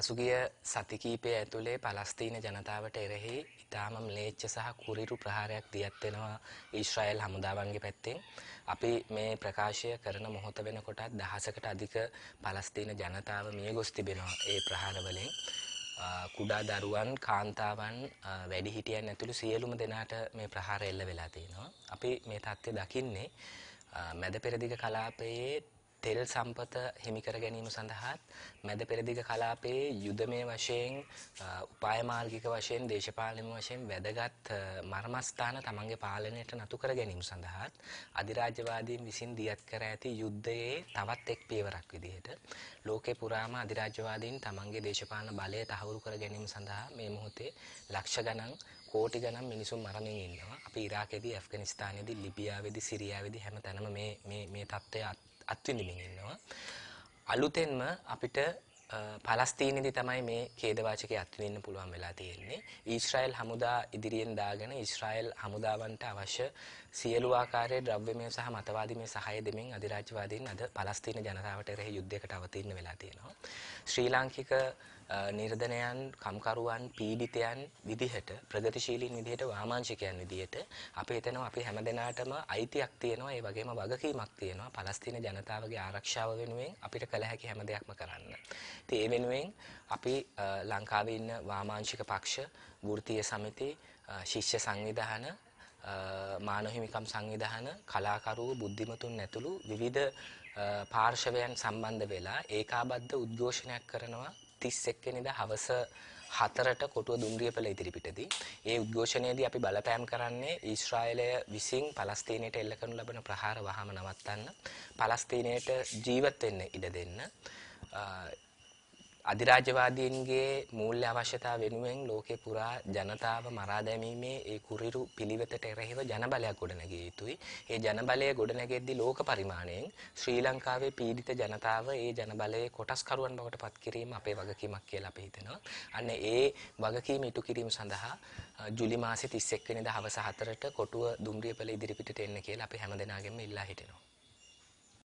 පසුගිය සති කීපය ඇතුලේ පලස්තීන ජනතාවට එරෙහි ඉතාම ම්ලේච්ඡ සහ කුරිරු ප්‍රහාරයක් දියත් වෙනවා ඊශ්‍රායෙල් හමුදාවන්ගේ පැත්තෙන්. අපි මේ ප්‍රකාශය කරන මොහොත වෙනකොටත් දහසකට අධික පලස්තීන ජනතාව මිය ගොස් තිබෙනවා ඒ ප්‍රහාරවලින්. කුඩා දරුවන් කාන්තාවන් වැඩිහිටියන් ඇතුළු සියලුම දෙනාට මේ ප්‍රහාර එල්ල වෙලා තියෙනවා. අපි මේ තත්ත්වය දකින්නේ මැද පෙරදිග කලාපයේ තෙල් සම්පත හිමිකර ගැනීම සඳහාත් මැද පෙරදිග කලාපයේ යුදමය වශයෙන් උපායමාර්ගික වශයෙන් දේශපාලන වශයෙන් වැදගත් මර්මස්ථාන තමන්ගේ පාලනයට නතු කර ගැනීම සඳහාත් අධිරාජ්‍යවාදීන් විසින් දියත් කර ඇති යුද්ධයේ තවත් එක් පියවරක් විදිහට ලෝකේ පුරාම අධිරාජ්‍යවාදීන් තමන්ගේ දේශපාලන බලය තහවුරු කර ගැනීම සඳහා මේ මොහොතේ ලක්ෂ ගණන් කෝටි ගණන් මිනිසුන් මරණයෙන් ඉන්නවා. අපි ඉරාකයේදී, ඇෆ්ගනිස්තානයේදී, ලිබියාවේදී, සිරියාවේදී හැම තැනම මේ මේ මේ தත්ත්වය අත්විඳින්න ඉන්නවා. අලුතෙන්ම අපිට පලස්තීනයේදී තමයි මේ ඛේදවාචකයේ අත්විඳින්න පුළුවන් වෙලා තියෙන්නේ. ඊශ්‍රායෙල් හමුදා ඉදිරියෙන් දාගෙන ඊශ්‍රායෙල් හමුදාවන්ට අවශ්‍ය සියලු ආකාරයේ ද්‍රව්‍යමය සහ මතවාදීමය සහාය දෙමින් අධිරාජ්‍යවාදීන් අද පලස්තීන ජනතාවට එරෙහි යුද්ධයකට අවතීර්ණ වෙලා තියෙනවා. ශ්‍රී ලාංකික නිර්ධනයන් කම්කරුවන් පීඩිතයන් විදිහට ප්‍රගතිශීලීන් විදිහට වාමාංශිකයන් විදිහට අපි හිතනවා අපි හැමදෙනාටම අයිතියක් තියෙනවා ඒ වගේම වගකීමක් තියෙනවා පලස්තීන ජනතාවගේ ආරක්ෂාව වෙනුවෙන් අපිට කළ හැකි හැම දෙයක්ම කරන්න. ඉතින් ඒ වෙනුවෙන් අපි ලංකාවේ ඉන්න වාමාංශික පක්ෂ වෘත්තීය සමිති ශිෂ්‍ය සංවිධාන මානවහිමිකම් සංවිධාන කලාකරුවෝ බුද්ධිමතුන් ඇතුළු විවිධ පාර්ශවයන් සම්බන්ධ වෙලා ඒකාබද්ධ උද්ඝෝෂණයක් කරනවා 31 වෙනිදා හවස 4ට කොටුව දුම්රිය පෙළ ඉදිරිපිටදී ඒ උද්ඝෝෂණයේදී අපි බලපෑම් කරන්නේ ඊශ්‍රායලය විසින් පලස්තීනයට එල්ල කරනු ලබන ප්‍රහාර වහම නවත්තන්න පලස්තීනයට ජීවත් වෙන්න ඉඩ දෙන්න අධිරාජ්‍යවාදීන්ගේ මූල්‍ය අවශ්‍යතා වෙනුවෙන් ලෝකෙ පුරා ජනතාව මරා දැමීමේ ඒ කුරිරු පිළිවෙතට එරෙහිව ජනබලයක් ගොඩනැගිය යුතුයි. ඒ ජනබලය ගොඩනැගෙද්දී ලෝක පරිමාණයෙන් ශ්‍රී ලංකාවේ පීඩිත ජනතාව ඒ ජනබලයේ කොටස්කරුවන් බවට පත් කිරීම අපේ වගකීමක් කියලා අපි හිතනවා. අන්න ඒ වගකීම ඉටු කිරීම සඳහා ජුලි මාසේ 31 වෙනිදා හවස 4ට කොටුව දුම්රියපළ ඉදිරිපිටට එන්න කියලා අපි හැමදෙනාගෙම ඉල්ලා හිටිනවා.